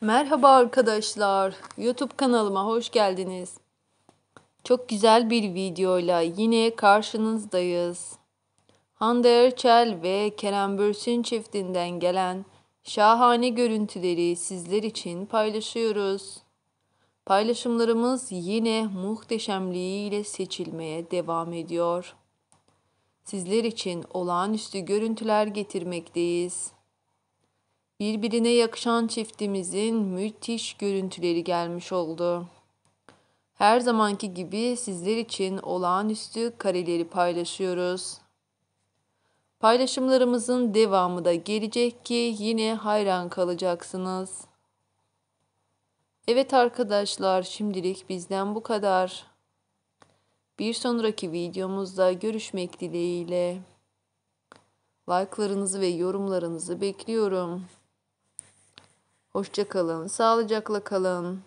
Merhaba arkadaşlar. YouTube kanalıma hoş geldiniz. Çok güzel bir videoyla yine karşınızdayız. Hande Erçel ve Kerem Bürsin çiftinden gelen şahane görüntüleri sizler için paylaşıyoruz. Paylaşımlarımız yine muhteşemliğiyle seçilmeye devam ediyor. Sizler için olağanüstü görüntüler getirmekteyiz. Birbirine yakışan çiftimizin müthiş görüntüleri gelmiş oldu. Her zamanki gibi sizler için olağanüstü kareleri paylaşıyoruz. Paylaşımlarımızın devamı da gelecek ki yine hayran kalacaksınız. Evet arkadaşlar şimdilik bizden bu kadar. Bir sonraki videomuzda görüşmek dileğiyle. Like'larınızı ve yorumlarınızı bekliyorum. Hoşça kalın, sağlıcakla kalın.